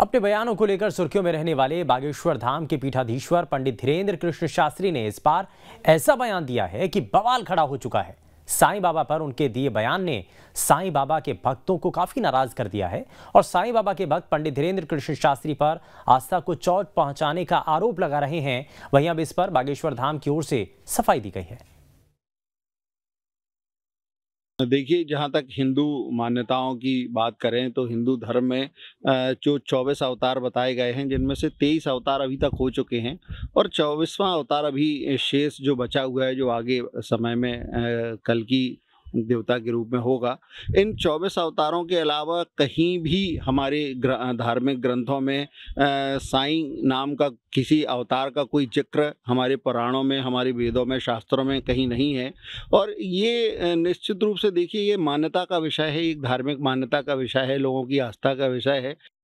अपने बयानों को लेकर सुर्खियों में रहने वाले बागेश्वर धाम के पीठाधीश्वर पंडित धीरेन्द्र कृष्ण शास्त्री ने इस बार ऐसा बयान दिया है कि बवाल खड़ा हो चुका है साईं बाबा पर उनके दिए बयान ने साईं बाबा के भक्तों को काफी नाराज कर दिया है और साईं बाबा के भक्त पंडित धीरेन्द्र कृष्ण शास्त्री पर आस्था को चौट पहुंचाने का आरोप लगा रहे हैं वहीं अब इस पर बागेश्वर धाम की ओर से सफाई दी गई है देखिए जहाँ तक हिंदू मान्यताओं की बात करें तो हिंदू धर्म में जो चौबीस अवतार बताए गए हैं जिनमें से तेईस अवतार अभी तक हो चुके हैं और चौबीसवां अवतार अभी शेष जो बचा हुआ है जो आगे समय में कल की देवता के रूप में होगा इन चौबीस अवतारों के अलावा कहीं भी हमारे ग्र, धार्मिक ग्रंथों में साई नाम का किसी अवतार का कोई जिक्र हमारे पुराणों में हमारे वेदों में शास्त्रों में कहीं नहीं है और ये निश्चित रूप से देखिए ये मान्यता का विषय है एक धार्मिक मान्यता का विषय है लोगों की आस्था का विषय है